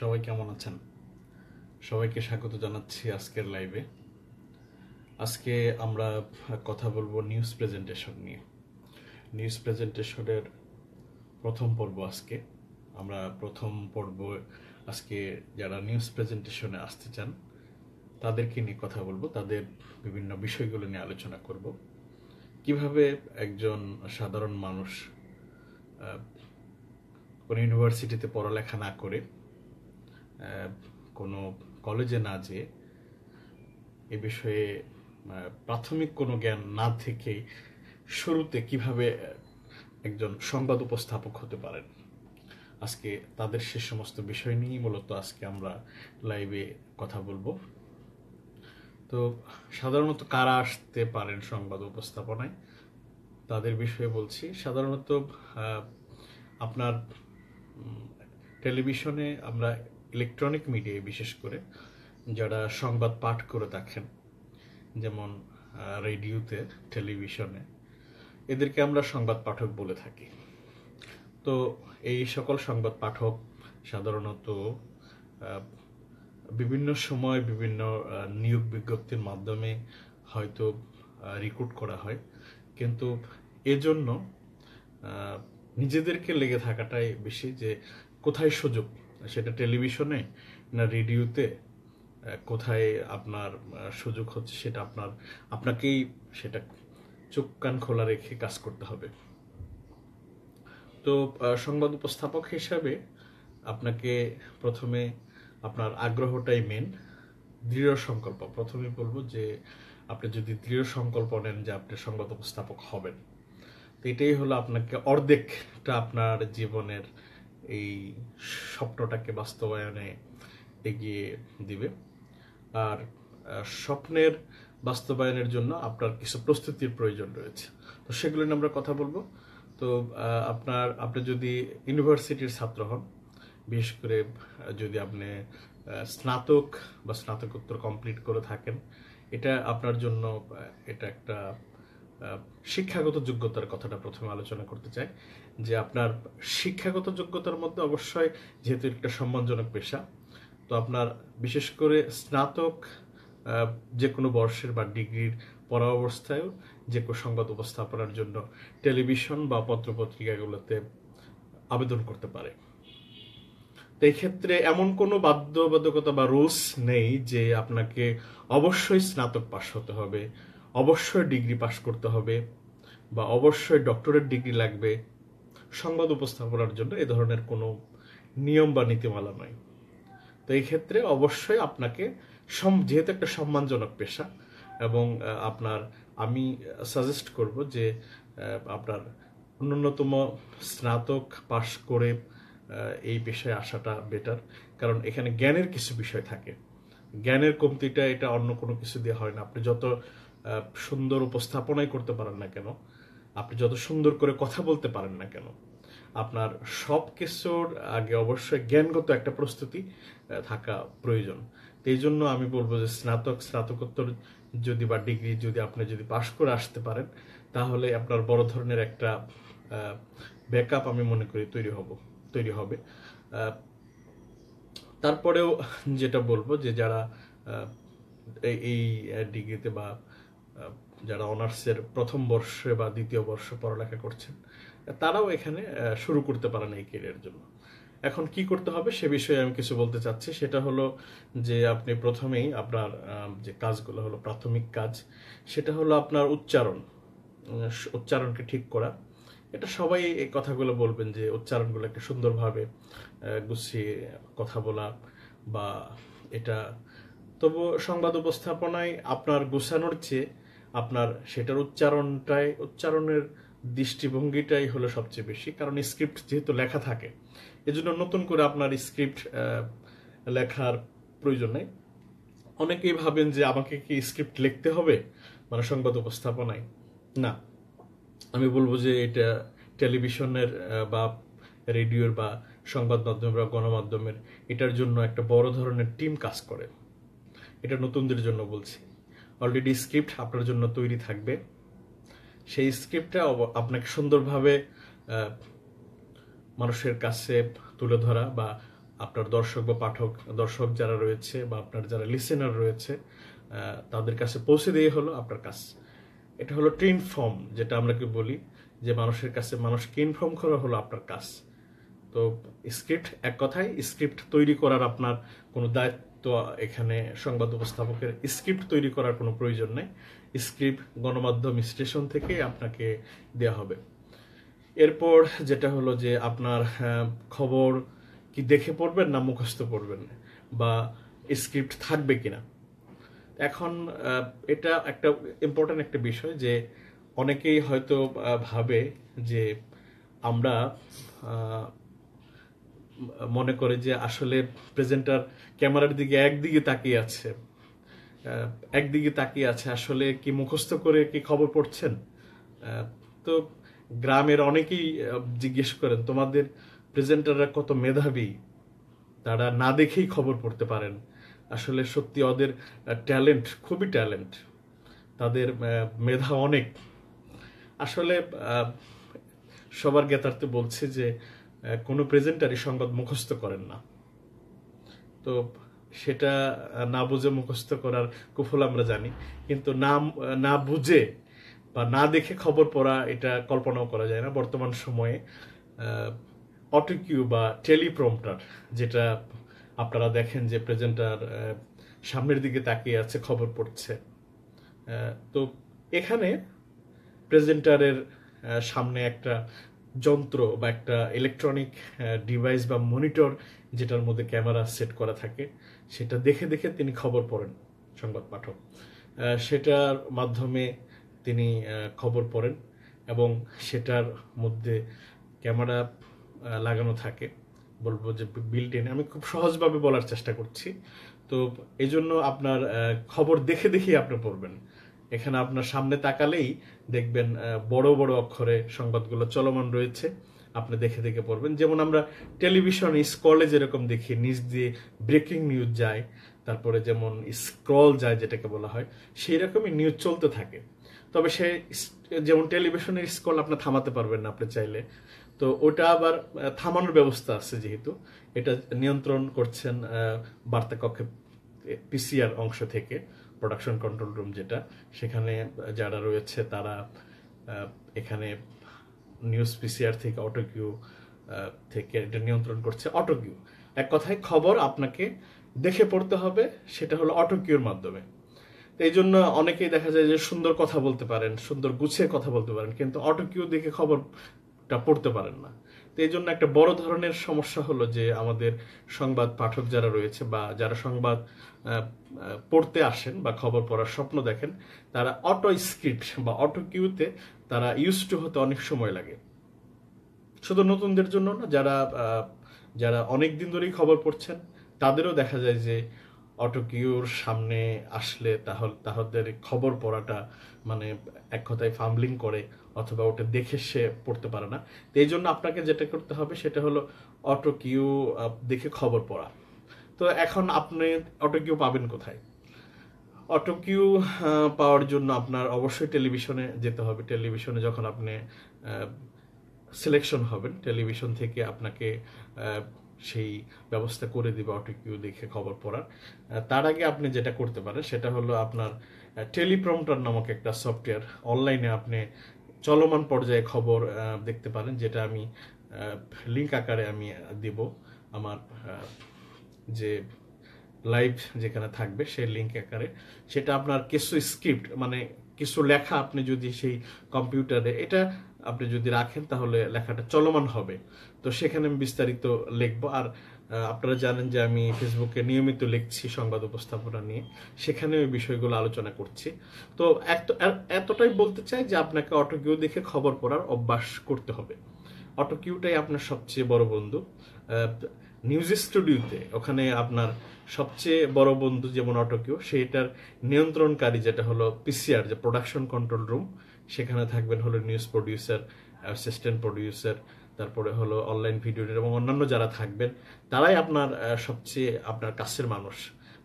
সবাই কেমন আছেন সবাইকে স্বাগত জানাচ্ছি আজকের লাইভে আজকে আমরা কথা বলবো নিউজ প্রেজেন্টেশন নিয়ে নিউজ প্রেজেন্টেশনের প্রথম পর্ব আজকে আমরা প্রথম পর্ব আজকে যারা নিউজ প্রেজেন্টেশনে আসতে চান তাদেরকে নিয়ে কথা বলবো তাদের বিভিন্ন বিষয়গুলো নিয়ে আলোচনা করব কিভাবে একজন সাধারণ মানুষ কোনো ইউনিভার্সিটিতে পড়ালেখা না করে কোনো কলেজে না যেয়ে এ বিষয়ে প্রাথমিক কোনো জ্ঞান না থেকে শুরুতে কিভাবে একজন সংবাদ উপস্থাপক হতে পারেন আজকে তাদের সে সমস্ত বিষয় নিয়েই মূলত আজকে আমরা লাইভে কথা বলবো তো সাধারণত কারা আসতে পারেন সংবাদ উপস্থাপনায় তাদের বিষয়ে বলছি সাধারণত আপনার টেলিভিশনে আমরা ইলেকট্রনিক মিডিয়ায় বিশেষ করে যারা সংবাদ পাঠ করে থাকেন যেমন রেডিওতে টেলিভিশনে এদেরকে আমরা সংবাদ পাঠক বলে থাকি তো এই সকল সংবাদ পাঠক সাধারণত বিভিন্ন সময় বিভিন্ন নিয়োগ বিজ্ঞপ্তির মাধ্যমে হয়তো রিক্রুট করা হয় কিন্তু এজন্য নিজেদেরকে লেগে থাকাটাই বেশি যে কোথায় সুযোগ সেটা টেলিভিশনে না রেডিওতে কোথায় আপনার সুযোগ হচ্ছে সেটা আপনার আপনাকেই সেটা চোখ কান খোলা রেখে কাজ করতে হবে তো সংবাদ উপস্থাপক হিসাবে আপনাকে প্রথমে আপনার আগ্রহটাই মেন দৃঢ় সংকল্প প্রথমে বলবো যে আপনি যদি দৃঢ় সংকল্প নেন যে আপনি সংবাদ উপস্থাপক হবেন তো এটাই হলো আপনাকে অর্ধেকটা আপনার জীবনের এই স্বপ্নটাকে বাস্তবায়নে এগিয়ে দিবে আর স্বপ্নের বাস্তবায়নের জন্য আপনার কিছু প্রস্তুতির প্রয়োজন রয়েছে তো সেগুলো নিয়ে আমরা কথা বলবো তো আপনার আপনি যদি ইউনিভার্সিটির ছাত্র হন বিশেষ করে যদি আপনি স্নাতক বা স্নাতকোত্তর কমপ্লিট করে থাকেন এটা আপনার জন্য এটা একটা শিক্ষাগত যোগ্যতার কথাটা প্রথমে আলোচনা করতে চাই যে আপনার শিক্ষাগত যোগ্যতার মধ্যে অবশ্যই যেহেতু একটা সম্মানজনক পেশা তো আপনার বিশেষ করে স্নাতক যে কোনো বর্ষের বা ডিগ্রির পড়া অবস্থায়ও যে কোনো সংবাদ উপস্থাপনার জন্য টেলিভিশন বা পত্রপত্রিকাগুলোতে আবেদন করতে পারে তো ক্ষেত্রে এমন কোনো বাধ্যবাধকতা বা রুলস নেই যে আপনাকে অবশ্যই স্নাতক পাশ হতে হবে অবশ্যই ডিগ্রি পাশ করতে হবে বা অবশ্যই ডক্টরেট ডিগ্রি লাগবে সংবাদ উপস্থাপনার জন্য এ ধরনের কোনো নিয়ম বা নীতিমালা নয় তো এই ক্ষেত্রে অবশ্যই আপনাকে যেহেতু একটা সম্মানজনক পেশা এবং আপনার আমি সাজেস্ট করব যে আপনার অন্যতম স্নাতক পাশ করে এই পেশায় আসাটা বেটার কারণ এখানে জ্ঞানের কিছু বিষয় থাকে জ্ঞানের কমতিটা এটা অন্য কোনো কিছু দিয়ে হয় না আপনি যত সুন্দর উপস্থাপনাই করতে পারেন না কেন আপনি যত সুন্দর করে কথা বলতে পারেন না কেন আপনার সব কিছুর আগে অবশ্যই জ্ঞানগত একটা প্রস্তুতি থাকা প্রয়োজন এই জন্য আমি বলবো যে স্নাতক স্নাতকোত্তর যদি বা ডিগ্রি যদি আপনি যদি পাশ করে আসতে পারেন তাহলে আপনার বড় ধরনের একটা ব্যাকআপ আমি মনে করি তৈরি হব তৈরি হবে তারপরেও যেটা বলবো যে যারা এই ডিগ্রিতে বা যারা অনার্সের প্রথম বর্ষে বা দ্বিতীয় বর্ষ পড়ালেখা করছেন তারাও এখানে শুরু করতে পারেন এই কেরিয়ার জন্য এখন কি করতে হবে সে বিষয়ে আমি কিছু বলতে চাচ্ছি সেটা হলো যে আপনি প্রথমেই আপনার যে কাজগুলো হলো প্রাথমিক কাজ সেটা হলো আপনার উচ্চারণ উচ্চারণকে ঠিক করা এটা সবাই এই কথাগুলো বলবেন যে উচ্চারণগুলোকে সুন্দরভাবে গুছিয়ে কথা বলা বা এটা তবু সংবাদ উপস্থাপনায় আপনার গুছানোর চেয়ে আপনার সেটার উচ্চারণটাই উচ্চারণের দৃষ্টিভঙ্গিটাই হলো সবচেয়ে বেশি কারণ স্ক্রিপ্ট যেহেতু লেখা থাকে এজন্য নতুন করে আপনার স্ক্রিপ্ট লেখার প্রয়োজন নেই অনেকেই ভাবেন যে আমাকে কি স্ক্রিপ্ট লিখতে হবে মানে সংবাদ উপস্থাপনায় না আমি বলবো যে এটা টেলিভিশনের বা রেডিওর বা সংবাদ মাধ্যম বা গণমাধ্যমের এটার জন্য একটা বড় ধরনের টিম কাজ করে এটা নতুনদের জন্য বলছি অলরেডি স্ক্রিপ্ট আপনার জন্য তৈরি থাকবে সেই স্ক্রিপ্টটা আপনাকে সুন্দরভাবে মানুষের কাছে তুলে ধরা বা আপনার দর্শক বা পাঠক দর্শক যারা রয়েছে বা আপনার যারা লিসেনার রয়েছে তাদের কাছে পৌঁছে দিয়ে হলো আপনার কাজ এটা হলো ট্রেন ফর্ম যেটা আমরা কি বলি যে মানুষের কাছে মানুষকে ইনফর্ম করা হলো আপনার কাজ তো স্ক্রিপ্ট এক কথায় স্ক্রিপ্ট তৈরি করার আপনার কোনো দায়িত্ব তো এখানে সংবাদ উপস্থাপকের স্ক্রিপ্ট তৈরি করার কোনো প্রয়োজন নেই স্ক্রিপ্ট গণমাধ্যম স্টেশন থেকে আপনাকে দেয়া হবে এরপর যেটা হলো যে আপনার খবর কি দেখে পড়বেন না মুখস্থ পড়বেন বা স্ক্রিপ্ট থাকবে কিনা এখন এটা একটা ইম্পর্ট্যান্ট একটা বিষয় যে অনেকেই হয়তো ভাবে যে আমরা মনে করে যে আসলে প্রেজেন্টার ক্যামেরার দিকে একদিকে তাকিয়ে আছে একদিকে তাকিয়ে আছে আসলে কি মুখস্থ করে কি খবর পড়ছেন তো গ্রামের অনেকেই জিজ্ঞেস করেন তোমাদের প্রেজেন্টাররা কত মেধাবী তারা না দেখেই খবর পড়তে পারেন আসলে সত্যি ওদের ট্যালেন্ট খুবই ট্যালেন্ট তাদের মেধা অনেক আসলে সবার জ্ঞাতার্থে বলছে যে কোনো প্রেজেন্টারই সংবাদ মুখস্থ করেন না তো সেটা না বুঝে মুখস্থ করার কুফল আমরা জানি কিন্তু না না বুঝে বা না দেখে খবর পড়া এটা কল্পনাও করা যায় না বর্তমান সময়ে অটোকিউ বা টেলিপ্রমটার যেটা আপনারা দেখেন যে প্রেজেন্টার সামনের দিকে তাকিয়ে আছে খবর পড়ছে তো এখানে প্রেজেন্টারের সামনে একটা যন্ত্র বা একটা ইলেকট্রনিক ডিভাইস বা মনিটর যেটার মধ্যে ক্যামেরা সেট করা থাকে সেটা দেখে দেখে তিনি খবর পড়েন সংবাদ পাঠক সেটার মাধ্যমে তিনি খবর পড়েন এবং সেটার মধ্যে ক্যামেরা লাগানো থাকে বলবো যে বিল্ট ইন আমি খুব সহজভাবে বলার চেষ্টা করছি তো এই জন্য আপনার খবর দেখে দেখেই আপনি পড়বেন এখানে আপনার সামনে তাকালেই দেখবেন বড় বড় অক্ষরে সংবাদগুলো চলমান রয়েছে আপনি দেখে দেখে পড়বেন যেমন আমরা টেলিভিশন স্কলে যেরকম দেখি নিচ দিয়ে ব্রেকিং নিউজ যায় তারপরে যেমন স্ক্রল যায় যেটাকে বলা হয় সেই রকমই নিউজ চলতে থাকে তবে সে যেমন টেলিভিশনের স্কল আপনি থামাতে পারবেন না আপনি চাইলে তো ওটা আবার থামানোর ব্যবস্থা আছে যেহেতু এটা নিয়ন্ত্রণ করছেন বার্তা কক্ষে পিসিআর অংশ থেকে প্রোডাকশন কন্ট্রোল রুম যেটা সেখানে যারা রয়েছে তারা এখানে নিউজ পিসিআর থেকে অটোকিউ থেকে এটা নিয়ন্ত্রণ করছে অটোকিউ এক কথায় খবর আপনাকে দেখে পড়তে হবে সেটা হলো অটোকিউর মাধ্যমে এই জন্য অনেকেই দেখা যায় যে সুন্দর কথা বলতে পারেন সুন্দর গুছিয়ে কথা বলতে পারেন কিন্তু অটোকিউ দেখে খবরটা পড়তে পারেন না তো এই জন্য একটা বড় ধরনের সমস্যা হলো যে আমাদের সংবাদ পাঠক যারা রয়েছে বা যারা সংবাদ পড়তে আসেন বা খবর পড়ার স্বপ্ন দেখেন তারা অটো স্ক্রিপ্ট বা অটো কিউতে তারা ইউজ টু হতে অনেক সময় লাগে শুধু নতুনদের জন্য না যারা যারা অনেক দিন ধরেই খবর পড়ছেন তাদেরও দেখা যায় যে অটোকিউর সামনে আসলে তাহলে তাহাদের খবর পড়াটা মানে এক কথায় ফামলিং করে অথবা ওটা দেখে সে পড়তে পারে না তো এই জন্য আপনাকে যেটা করতে হবে সেটা হলো অটোকিউ দেখে খবর পড়া তো এখন আপনি অটোকিউ পাবেন কোথায় অটোকিউ পাওয়ার জন্য আপনার অবশ্যই টেলিভিশনে যেতে হবে টেলিভিশনে যখন আপনি সিলেকশন হবেন টেলিভিশন থেকে আপনাকে সেই ব্যবস্থা করে দেবে অটোকিউ দেখে খবর পড়ার তার আগে আপনি যেটা করতে পারেন সেটা হলো আপনার টেলিপ্রমটার নামক একটা সফটওয়্যার অনলাইনে আপনি চলমান পর্যায়ে খবর দেখতে পারেন যেটা আমি লিঙ্ক আকারে আমি দেব আমার যে লাইভ যেখানে থাকবে সেই লিঙ্ক আকারে সেটা আপনার কিছু স্ক্রিপ্ট মানে কিছু লেখা আপনি যদি সেই কম্পিউটারে এটা আপনি যদি রাখেন তাহলে লেখাটা চলমান হবে তো সেখানে আমি বিস্তারিত লিখবো আর আপনারা জানেন যে আমি ফেসবুকে নিয়মিত লিখছি সংবাদ উপস্থাপনা নিয়ে সেখানে ওই বিষয়গুলো আলোচনা করছি তো এত এতটাই বলতে চাই যে আপনাকে অটোকিউ দেখে খবর পড়ার অভ্যাস করতে হবে অটোকিউটাই আপনার সবচেয়ে বড় বন্ধু নিউজ স্টুডিওতে ওখানে আপনার সবচেয়ে বড় বন্ধু যেমন অটোকিও সেটার নিয়ন্ত্রণকারী যেটা হলো পিসিআর যে প্রোডাকশন কন্ট্রোল রুম সেখানে থাকবেন হলো নিউজ প্রডিউসার অ্যাসিস্ট্যান্ট প্রডিউসার তারপরে হলো অনলাইন ভিডিও এবং অন্যান্য যারা থাকবেন তারাই আপনার সবচেয়ে আপনার কাছের মানুষ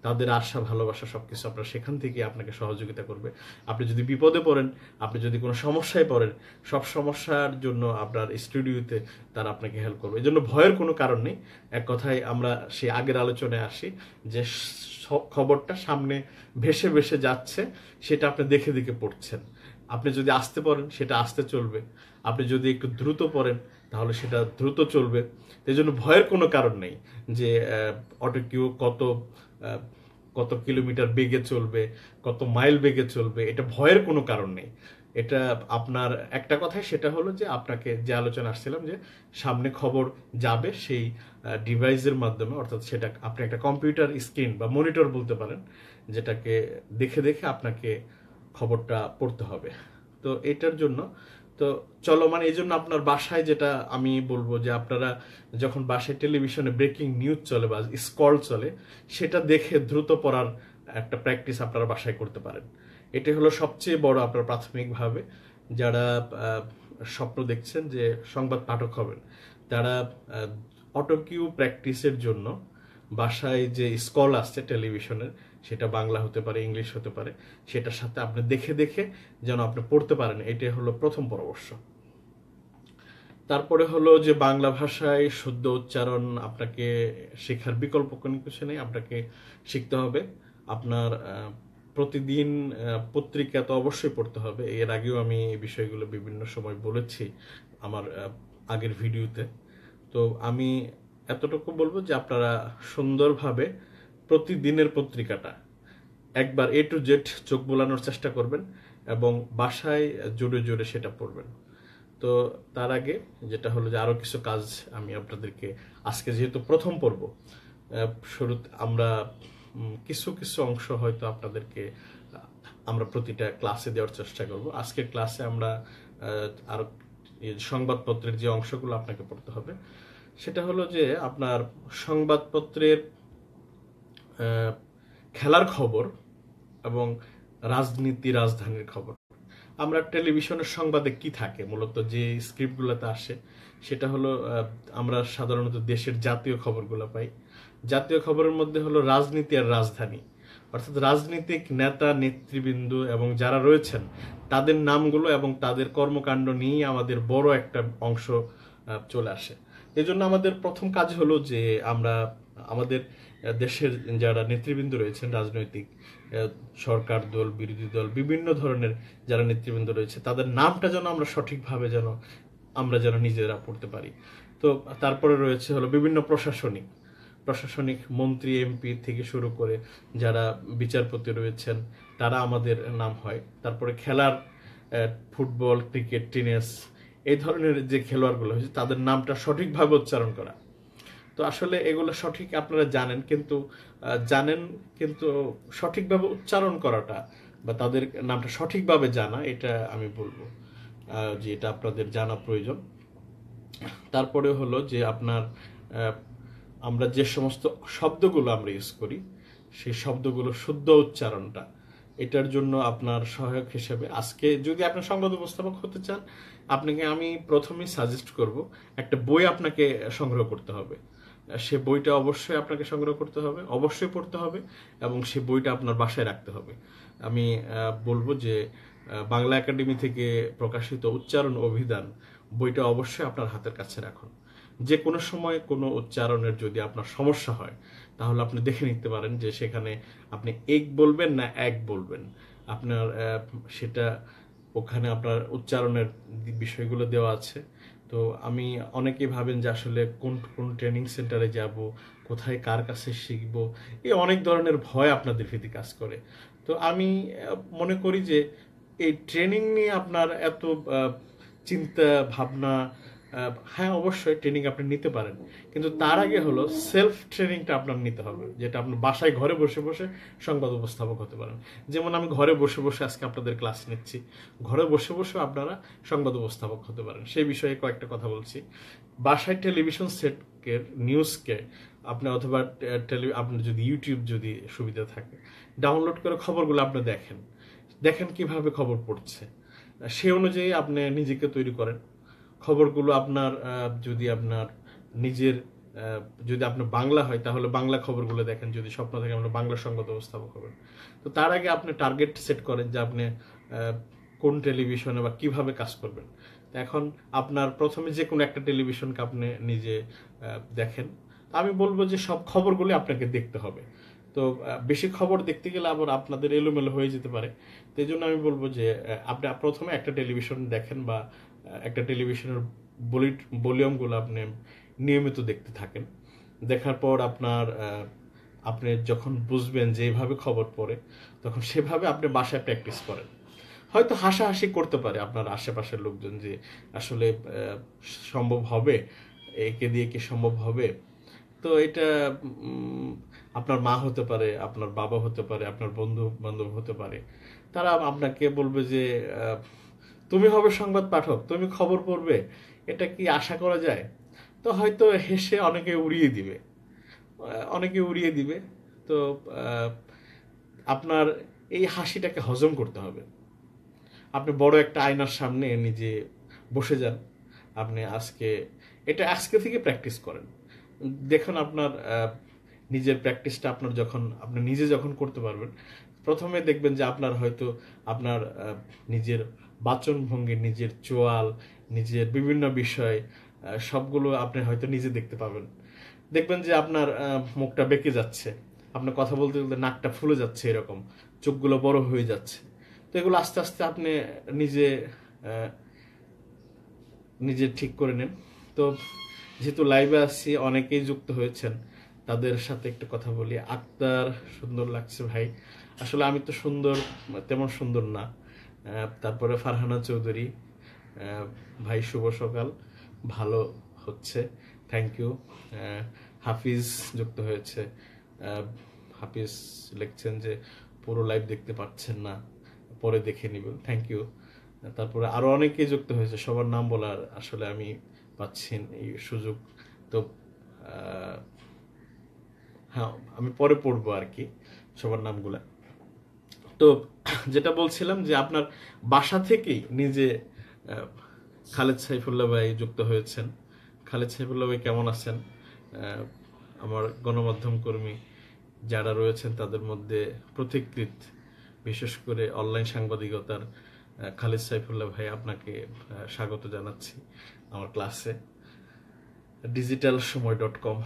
তাদের আশা ভালোবাসা সব কিছু আপনার সেখান থেকে আপনাকে সহযোগিতা করবে আপনি যদি বিপদে পড়েন আপনি যদি কোনো সমস্যায় পড়েন সব সমস্যার জন্য আপনার স্টুডিওতে তারা আপনাকে হেল্প করবে এই জন্য ভয়ের কোনো কারণ নেই এক কথায় আমরা সেই আগের আলোচনায় আসি যে খবরটা সামনে ভেসে ভেসে যাচ্ছে সেটা আপনি দেখে দেখে পড়ছেন আপনি যদি আসতে পারেন সেটা আসতে চলবে আপনি যদি একটু দ্রুত পড়েন তাহলে সেটা দ্রুত চলবে এই জন্য ভয়ের কোনো কারণ নেই যে অটো কিউ কত কত কিলোমিটার বেগে চলবে কত মাইল বেগে চলবে এটা ভয়ের কোনো কারণ নেই এটা আপনার একটা কথাই সেটা হলো যে আপনাকে যে আলোচনা আসছিলাম যে সামনে খবর যাবে সেই ডিভাইসের মাধ্যমে অর্থাৎ সেটা আপনি একটা কম্পিউটার স্ক্রিন বা মনিটর বলতে পারেন যেটাকে দেখে দেখে আপনাকে খবরটা পড়তে হবে তো এটার জন্য তো চলো মানে এই জন্য আপনার বাসায় যেটা আমি বলবো যে আপনারা যখন বাসায় টেলিভিশনে ব্রেকিং নিউজ চলে বা স্কল চলে সেটা দেখে দ্রুত পড়ার একটা প্র্যাকটিস আপনারা বাসায় করতে পারেন এটা হলো সবচেয়ে বড় আপনার প্রাথমিকভাবে যারা স্বপ্ন দেখছেন যে সংবাদ পাঠক হবেন তারা অটোকিউ প্র্যাকটিসের জন্য বাসায় যে স্কল আসছে টেলিভিশনের সেটা বাংলা হতে পারে ইংলিশ হতে পারে সেটার সাথে আপনি দেখে দেখে যেন আপনি পড়তে পারেন এটাই হলো প্রথম পরামর্শ তারপরে হলো যে বাংলা ভাষায় শুদ্ধ উচ্চারণ আপনাকে শেখার বিকল্প কোনো কিছু নেই আপনাকে শিখতে হবে আপনার প্রতিদিন পত্রিকা তো অবশ্যই পড়তে হবে এর আগেও আমি এই বিষয়গুলো বিভিন্ন সময় বলেছি আমার আগের ভিডিওতে তো আমি এতটুকু বলবো যে আপনারা সুন্দরভাবে প্রতিদিনের পত্রিকাটা একবার এ টু জেড চোখ বোলানোর চেষ্টা করবেন এবং বাসায় জোরে জোরে সেটা পড়বেন তো তার আগে যেটা হলো যে আরও কিছু কাজ আমি আপনাদেরকে আজকে যেহেতু প্রথম পর্ব শুরু আমরা কিছু কিছু অংশ হয়তো আপনাদেরকে আমরা প্রতিটা ক্লাসে দেওয়ার চেষ্টা করব আজকের ক্লাসে আমরা আরও সংবাদপত্রের যে অংশগুলো আপনাকে পড়তে হবে সেটা হলো যে আপনার সংবাদপত্রের খেলার খবর এবং রাজনীতি রাজধানীর খবর আমরা টেলিভিশনের সংবাদে কি থাকে মূলত যে স্ক্রিপ্টগুলোতে আসে সেটা হলো আমরা সাধারণত দেশের জাতীয় খবরগুলো পাই জাতীয় খবরের মধ্যে হলো রাজনীতি আর রাজধানী অর্থাৎ রাজনীতিক নেতা নেতৃবৃন্দ এবং যারা রয়েছেন তাদের নামগুলো এবং তাদের কর্মকাণ্ড নিয়েই আমাদের বড় একটা অংশ চলে আসে এজন্য আমাদের প্রথম কাজ হলো যে আমরা আমাদের দেশের যারা নেতৃবৃন্দ রয়েছেন রাজনৈতিক সরকার দল বিরোধী দল বিভিন্ন ধরনের যারা নেতৃবৃন্দ রয়েছে তাদের নামটা যেন আমরা সঠিকভাবে যেন আমরা যেন নিজেরা পড়তে পারি তো তারপরে রয়েছে হলো বিভিন্ন প্রশাসনিক প্রশাসনিক মন্ত্রী এমপি থেকে শুরু করে যারা বিচারপতি রয়েছেন তারা আমাদের নাম হয় তারপরে খেলার ফুটবল ক্রিকেট টেনিস এই ধরনের যে খেলোয়াড়গুলো হয়েছে তাদের নামটা সঠিকভাবে উচ্চারণ করা তো আসলে এগুলো সঠিক আপনারা জানেন কিন্তু জানেন কিন্তু সঠিকভাবে উচ্চারণ করাটা বা তাদের নামটা সঠিকভাবে জানা এটা আমি বলবো যে এটা আপনাদের জানা প্রয়োজন তারপরে হলো যে আপনার আমরা যে সমস্ত শব্দগুলো আমরা ইউজ করি সেই শব্দগুলো শুদ্ধ উচ্চারণটা এটার জন্য আপনার সহায়ক হিসেবে আজকে যদি আপনার সংবাদ উপস্থাপক হতে চান আপনাকে আমি প্রথমেই সাজেস্ট করব একটা বই আপনাকে সংগ্রহ করতে হবে সে বইটা অবশ্যই আপনাকে সংগ্রহ করতে হবে অবশ্যই পড়তে হবে এবং সে বইটা আপনার বাসায় রাখতে হবে আমি বলবো যে বাংলা একাডেমি থেকে প্রকাশিত উচ্চারণ অভিধান বইটা অবশ্যই আপনার হাতের কাছে রাখুন যে কোনো সময় কোনো উচ্চারণের যদি আপনার সমস্যা হয় তাহলে আপনি দেখে নিতে পারেন যে সেখানে আপনি এক বলবেন না এক বলবেন আপনার সেটা ওখানে আপনার উচ্চারণের বিষয়গুলো দেওয়া আছে তো আমি অনেকে ভাবেন যে আসলে কোন কোন ট্রেনিং সেন্টারে যাব কোথায় কার কাছে শিখব এই অনেক ধরনের ভয় আপনাদের ভিতরে কাজ করে তো আমি মনে করি যে এই ট্রেনিং নিয়ে আপনার এত চিন্তা ভাবনা হ্যাঁ অবশ্যই ট্রেনিং আপনি নিতে পারেন কিন্তু তার আগে হলো সেলফ ট্রেনিংটা আপনার নিতে হবে যেটা আপনার বাসায় ঘরে বসে বসে সংবাদ উপস্থাপক হতে পারেন যেমন আমি ঘরে বসে বসে আজকে আপনাদের ক্লাস নিচ্ছি ঘরে বসে বসে আপনারা সংবাদ উপস্থাপক হতে পারেন সেই বিষয়ে কয়েকটা কথা বলছি বাসায় টেলিভিশন সেটকে নিউজকে আপনার অথবা টেলি আপনার যদি ইউটিউব যদি সুবিধা থাকে ডাউনলোড করে খবরগুলো আপনি দেখেন দেখেন কিভাবে খবর পড়ছে সে অনুযায়ী আপনি নিজেকে তৈরি করেন খবরগুলো আপনার যদি আপনার নিজের যদি আপনার বাংলা হয় তাহলে বাংলা খবরগুলো দেখেন যদি স্বপ্ন থাকে আপনার বাংলা সংবাদ উপস্থাপক হবেন তো তার আগে আপনি টার্গেট সেট করেন যে আপনি কোন টেলিভিশনে বা কিভাবে কাজ করবেন এখন আপনার প্রথমে যে কোনো একটা টেলিভিশনকে আপনি নিজে দেখেন আমি বলবো যে সব খবরগুলি আপনাকে দেখতে হবে তো বেশি খবর দেখতে গেলে আবার আপনাদের এলোমেলো হয়ে যেতে পারে তো জন্য আমি বলবো যে আপনি প্রথমে একটা টেলিভিশন দেখেন বা একটা টেলিভিশনের বলিট ভলিউমগুলো আপনি নিয়মিত দেখতে থাকেন দেখার পর আপনার আপনি যখন বুঝবেন যে এইভাবে খবর পড়ে তখন সেভাবে আপনি বাসায় প্র্যাকটিস করেন হয়তো হাসাহাসি করতে পারে আপনার আশেপাশের লোকজন যে আসলে সম্ভব হবে একে দিয়ে কি সম্ভব হবে তো এটা আপনার মা হতে পারে আপনার বাবা হতে পারে আপনার বন্ধু বান্ধব হতে পারে তারা আপনাকে বলবে যে তুমি হবে সংবাদ পাঠক তুমি খবর পড়বে এটা কি আশা করা যায় তো হয়তো হেসে অনেকে উড়িয়ে দিবে অনেকে উড়িয়ে দিবে তো আপনার এই হাসিটাকে হজম করতে হবে আপনি বড় একটা আয়নার সামনে নিজে বসে যান আপনি আজকে এটা আজকে থেকে প্র্যাকটিস করেন দেখুন আপনার নিজের প্র্যাকটিসটা আপনার যখন আপনি নিজে যখন করতে পারবেন প্রথমে দেখবেন যে আপনার হয়তো আপনার নিজের বাচনভঙ্গি নিজের চোয়াল নিজের বিভিন্ন বিষয় সবগুলো আপনি হয়তো নিজে দেখতে পাবেন দেখবেন যে আপনার মুখটা বেঁকে যাচ্ছে আপনার কথা বলতে বলতে নাকটা ফুলে যাচ্ছে এরকম চোখগুলো বড় হয়ে যাচ্ছে তো এগুলো আস্তে আস্তে আপনি নিজে নিজে ঠিক করে নেন তো যেহেতু লাইভে আসছি অনেকেই যুক্ত হয়েছেন তাদের সাথে একটু কথা বলি আক্তার সুন্দর লাগছে ভাই আসলে আমি তো সুন্দর তেমন সুন্দর না তারপরে ফারহানা চৌধুরী ভাই শুভ সকাল ভালো হচ্ছে থ্যাংক ইউ হাফিজ যুক্ত হয়েছে হাফিজ লিখছেন যে পুরো লাইভ দেখতে পাচ্ছেন না পরে দেখে নিবেন থ্যাংক ইউ তারপরে আরও অনেকেই যুক্ত হয়েছে সবার নাম বলার আসলে আমি পাচ্ছি এই সুযোগ তো হ্যাঁ আমি পরে পড়বো আর কি সবার নামগুলা তো যেটা বলছিলাম যে আপনার বাসা থেকেই নিজে খালেদ সাইফুল্লাহ ভাই যুক্ত হয়েছেন খালেদ সাইফুল্লাহ ভাই কেমন আছেন আমার গণমাধ্যম কর্মী যারা রয়েছেন তাদের মধ্যে প্রতিকৃত বিশেষ করে অনলাইন সাংবাদিকতার খালেদ সাইফুল্লাহ ভাই আপনাকে স্বাগত জানাচ্ছি আমার ক্লাসে ডিজিটাল সময় ডট কম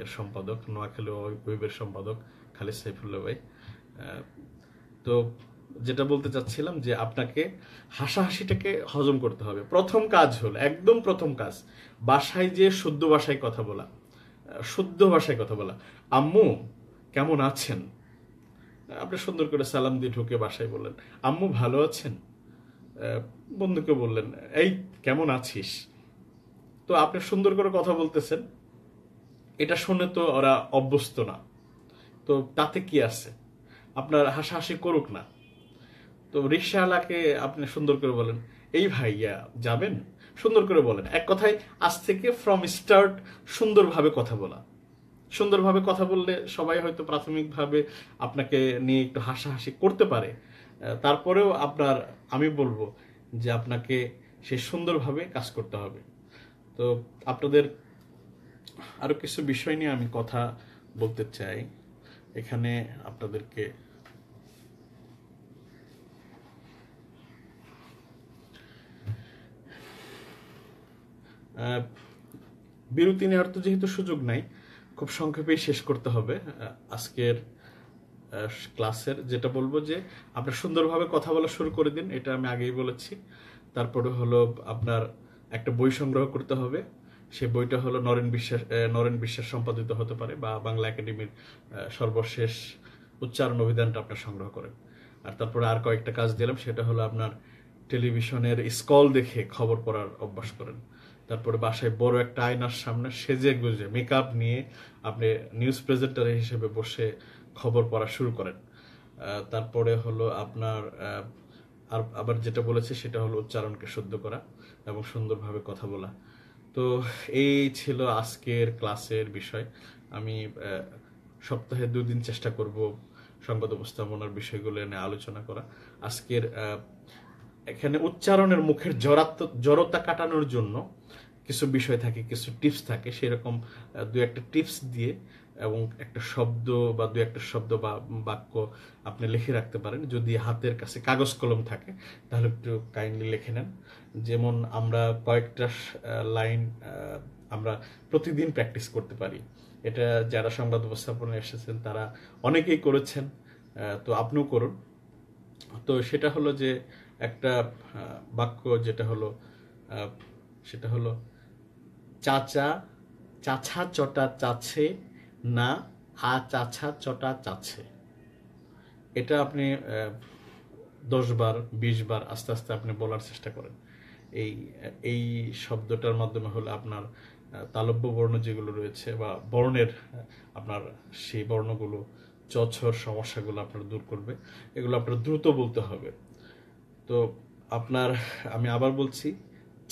এর সম্পাদক নোয়াখালী ওয়েবের সম্পাদক খালেদ সাইফুল্লাহ ভাই তো যেটা বলতে চাচ্ছিলাম যে আপনাকে হাসাহাসিটাকে হজম করতে হবে প্রথম কাজ হল একদম প্রথম কাজ বাসায় যে শুদ্ধ ভাষায় কথা বলা শুদ্ধ ভাষায় কথা বলা আম্মু কেমন আছেন আপনি সুন্দর করে সালাম দিয়ে ঢুকে বাসায় বললেন আম্মু ভালো আছেন বন্ধুকে বললেন এই কেমন আছিস তো আপনি সুন্দর করে কথা বলতেছেন এটা শুনে তো ওরা অভ্যস্ত না তো তাতে কি আছে আপনার হাসাহাসি করুক না তো রিক্সাওয়ালাকে আপনি সুন্দর করে বলেন এই ভাইয়া যাবেন সুন্দর করে বলেন এক কথায় আজ থেকে ফ্রম স্টার্ট সুন্দরভাবে কথা বলা সুন্দরভাবে কথা বললে সবাই হয়তো প্রাথমিকভাবে আপনাকে নিয়ে একটু হাসাহাসি করতে পারে তারপরেও আপনার আমি বলবো যে আপনাকে সে সুন্দরভাবে কাজ করতে হবে তো আপনাদের আরও কিছু বিষয় নিয়ে আমি কথা বলতে চাই এখানে আপনাদেরকে বিরতি নেওয়ার তো যেহেতু সুযোগ নাই খুব সংক্ষেপেই শেষ করতে হবে আজকের ক্লাসের যেটা বলবো যে আপনার সুন্দরভাবে কথা বলা শুরু করে দিন এটা আমি আগেই বলেছি তারপরে হলো আপনার একটা বই সংগ্রহ করতে হবে সে বইটা হলো নরেন বিশ্বাস নরেন বিশ্বাস সম্পাদিত হতে পারে বা বাংলা একাডেমির সর্বশেষ উচ্চারণ অভিধানটা আপনার সংগ্রহ করেন আর তারপরে আর কয়েকটা কাজ দিলাম সেটা হলো আপনার টেলিভিশনের স্কল দেখে খবর পড়ার অভ্যাস করেন তারপরে বাসায় বড় একটা আয়নার সামনে সেজে গুজে মেকআপ নিয়ে আপনি নিউজ প্রেজেন্টার হিসেবে বসে খবর পড়া শুরু করেন তারপরে হলো আপনার আর আবার যেটা বলেছে সেটা হলো উচ্চারণকে শুদ্ধ করা এবং সুন্দরভাবে কথা বলা তো এই ছিল আজকের ক্লাসের বিষয় আমি সপ্তাহে দুদিন চেষ্টা করব সংবাদ উপস্থাপনার বিষয়গুলো এনে আলোচনা করা আজকের এখানে উচ্চারণের মুখের জড়াত্ম জড়তা কাটানোর জন্য কিছু বিষয় থাকে কিছু টিপস থাকে সেরকম দু একটা টিপস দিয়ে এবং একটা শব্দ বা দু একটা শব্দ বা বাক্য আপনি লিখে রাখতে পারেন যদি হাতের কাছে কাগজ কলম থাকে তাহলে একটু কাইন্ডলি লিখে নেন যেমন আমরা কয়েকটা লাইন আমরা প্রতিদিন প্র্যাকটিস করতে পারি এটা যারা সংবাদ উপস্থাপনে এসেছেন তারা অনেকেই করেছেন তো আপনিও করুন তো সেটা হলো যে একটা বাক্য যেটা হলো সেটা হলো চাচা চাছা চটা চাছে না আ চাছা চটা চাচ্ছে এটা আপনি দশ বার বিশ বার আস্তে আস্তে আপনি বলার চেষ্টা করেন এই এই শব্দটার মাধ্যমে হলে আপনার তালব্য বর্ণ যেগুলো রয়েছে বা বর্ণের আপনার সেই বর্ণগুলো চছর সমস্যাগুলো আপনার দূর করবে এগুলো আপনার দ্রুত বলতে হবে তো আপনার আমি আবার বলছি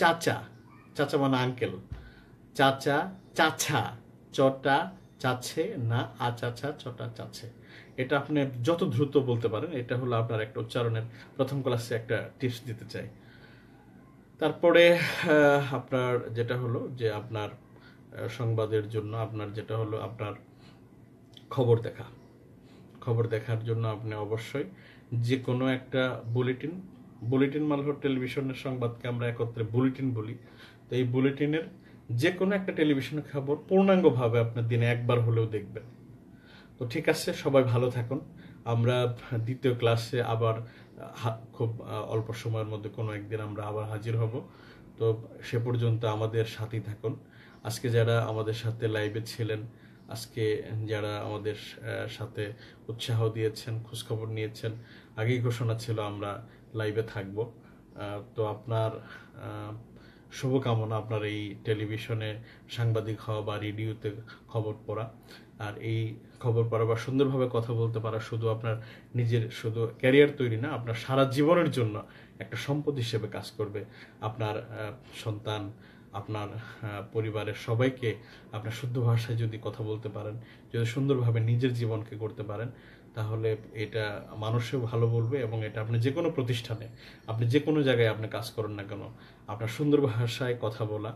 চাচা চাচা মানে আঙ্কেল চাচা চাচা চটা চাচ্ছে না চাচা চটা চাচ্ছে এটা আপনি যত দ্রুত বলতে পারেন এটা হলো আপনার একটা উচ্চারণের প্রথম ক্লাসে একটা টিপস দিতে চাই তারপরে আপনার যেটা হলো যে আপনার সংবাদের জন্য আপনার যেটা হলো আপনার খবর দেখা খবর দেখার জন্য আপনি অবশ্যই যে কোনো একটা বুলেটিন বুলেটিন মানে টেলিভিশনের সংবাদকে আমরা একত্রে বুলেটিন বলি তো এই বুলেটিনের যে কোনো একটা টেলিভিশন খবর পূর্ণাঙ্গভাবে আপনার দিনে একবার হলেও দেখবেন তো ঠিক আছে সবাই ভালো থাকুন আমরা দ্বিতীয় ক্লাসে আবার খুব অল্প সময়ের মধ্যে কোনো একদিন আমরা আবার হাজির হব তো সে পর্যন্ত আমাদের সাথেই থাকুন আজকে যারা আমাদের সাথে লাইভে ছিলেন আজকে যারা আমাদের সাথে উৎসাহ দিয়েছেন খোঁজখবর নিয়েছেন আগেই ঘোষণা ছিল আমরা লাইভে থাকব তো আপনার শুভকামনা আপনার এই টেলিভিশনে সাংবাদিক হওয়া বা রেডিওতে খবর পড়া আর এই খবর পড়া বা সুন্দরভাবে কথা বলতে পারা শুধু আপনার নিজের শুধু ক্যারিয়ার তৈরি না আপনার সারা জীবনের জন্য একটা সম্পদ হিসেবে কাজ করবে আপনার সন্তান আপনার পরিবারের সবাইকে আপনার শুদ্ধ ভাষায় যদি কথা বলতে পারেন যদি সুন্দরভাবে নিজের জীবনকে করতে পারেন তাহলে এটা মানুষও ভালো বলবে এবং এটা আপনি যে কোনো প্রতিষ্ঠানে আপনি যে কোনো জায়গায় আপনি কাজ করেন না কেন আপনার সুন্দর ভাষায় কথা বলা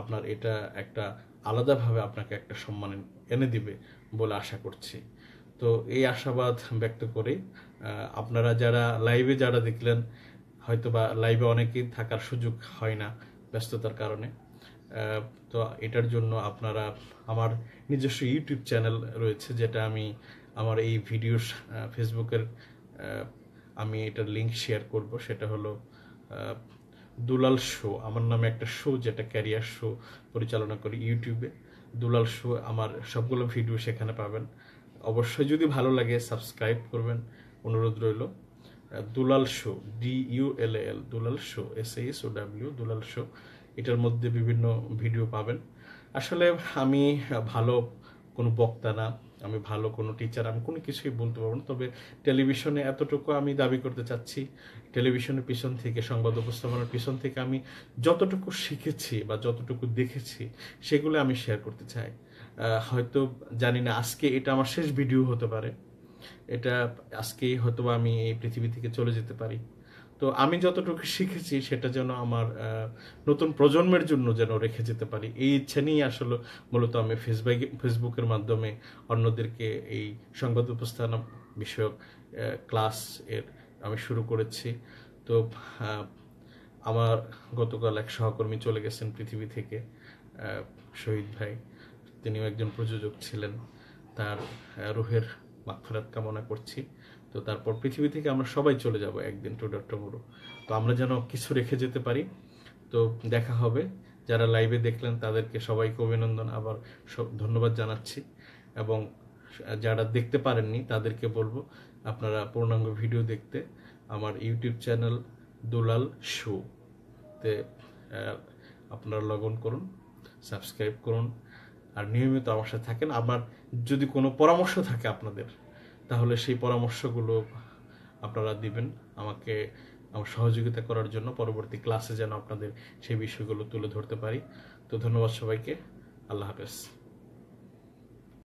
আপনার এটা একটা আলাদাভাবে আপনাকে একটা সম্মান এনে দিবে বলে আশা করছি তো এই আশাবাদ ব্যক্ত করে আপনারা যারা লাইভে যারা দেখলেন হয়তো বা লাইভে অনেকেই থাকার সুযোগ হয় না ব্যস্ততার কারণে তো এটার জন্য আপনারা আমার নিজস্ব ইউটিউব চ্যানেল রয়েছে যেটা আমি আমার এই ভিডিওর ফেসবুকের আমি এটার লিঙ্ক শেয়ার করব সেটা হলো দুলাল শো আমার নামে একটা শো যেটা ক্যারিয়ার শো পরিচালনা করি ইউটিউবে দুলাল শো আমার সবগুলো ভিডিও সেখানে পাবেন অবশ্যই যদি ভালো লাগে সাবস্ক্রাইব করবেন অনুরোধ রইল Dulal show D U L L Dulal show S S O W Dulal show এটার মধ্যে বিভিন্ন ভিডিও পাবেন আসলে আমি ভালো কোনো বক্তা না আমি ভালো কোনো টিচার আমি কোনো কিছুই বলতে পারবো না তবে টেলিভিশনে এতটুকু আমি দাবি করতে চাচ্ছি টেলিভিশনের পিছন থেকে সংবাদ উপস্থাপনার পিছন থেকে আমি যতটুকু শিখেছি বা যতটুকু দেখেছি সেগুলো আমি শেয়ার করতে চাই হয়তো জানি না আজকে এটা আমার শেষ ভিডিও হতে পারে এটা আজকেই হয়তো আমি এই পৃথিবী থেকে চলে যেতে পারি তো আমি যতটুকু শিখেছি সেটা যেন আমার নতুন প্রজন্মের জন্য যেন রেখে যেতে পারি এই ইচ্ছা নিয়েই আসলে মূলত আমি ফেসবুক ফেসবুকের মাধ্যমে অন্যদেরকে এই সংবাদ উপস্থান বিষয়ক ক্লাস এর আমি শুরু করেছি তো আমার গতকাল এক সহকর্মী চলে গেছেন পৃথিবী থেকে শহীদ ভাই তিনিও একজন প্রযোজক ছিলেন তার রুহের মাফরাত কামনা করছি তো তারপর পৃথিবী থেকে আমরা সবাই চলে যাব একদিন টু ডট টুমোরো তো আমরা যেন কিছু রেখে যেতে পারি তো দেখা হবে যারা লাইভে দেখলেন তাদেরকে সবাইকে অভিনন্দন আবার সব ধন্যবাদ জানাচ্ছি এবং যারা দেখতে পারেননি তাদেরকে বলবো আপনারা পূর্ণাঙ্গ ভিডিও দেখতে আমার ইউটিউব চ্যানেল দুলাল শো তে আপনারা লগ করুন সাবস্ক্রাইব করুন আর নিয়মিত আমার সাথে থাকেন আমার যদি কোনো পরামর্শ থাকে আপনাদের তাহলে সেই পরামর্শগুলো আপনারা দিবেন আমাকে আমার সহযোগিতা করার জন্য পরবর্তী ক্লাসে যেন আপনাদের সেই বিষয়গুলো তুলে ধরতে পারি তো ধন্যবাদ সবাইকে আল্লাহ হাফেজ